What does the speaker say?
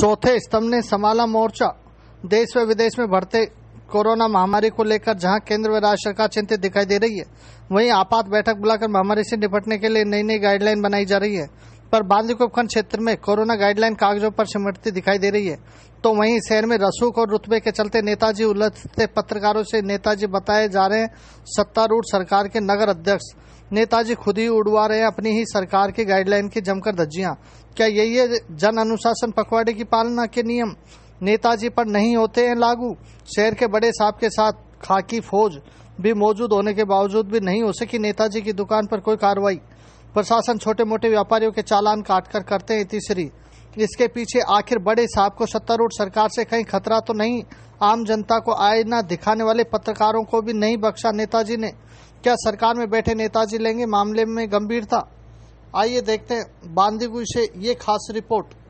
चौथे स्तंभ ने संभाला मोर्चा देश व विदेश में बढ़ते कोरोना महामारी को लेकर जहां केंद्र व राज्य सरकार चिंतित दिखाई दे रही है वहीं आपात बैठक बुलाकर महामारी से निपटने के लिए नई नई गाइडलाइन बनाई जा रही है पर बांदीकुप क्षेत्र में कोरोना गाइडलाइन कागजों पर सिमटती दिखाई दे रही है तो वहीं शहर में रसूख और रुतबे के चलते नेताजी उलझते पत्रकारों से नेताजी बताए जा रहे हैं सत्तारूढ़ सरकार के नगर अध्यक्ष नेताजी खुद ही उड़वा रहे हैं अपनी ही सरकार के गाइडलाइन की जमकर धज्जियां क्या यही है जन अनुशासन पखवाड़े की पालना के नियम नेताजी पर नहीं होते हैं लागू शहर के बड़े साहब के साथ खाकी फौज भी मौजूद होने के बावजूद भी नहीं हो सकी नेताजी की दुकान पर कोई कार्रवाई प्रशासन छोटे मोटे व्यापारियों के चालान काट कर करते हैं तीसरी इसके पीछे आखिर बड़े साहब को सत्तारूढ़ सरकार से कहीं खतरा तो नहीं आम जनता को आय न दिखाने वाले पत्रकारों को भी नहीं बख्शा नेताजी ने क्या सरकार में बैठे नेताजी लेंगे मामले में गंभीरता आइए देखते हैं बांदीकुई से ये खास रिपोर्ट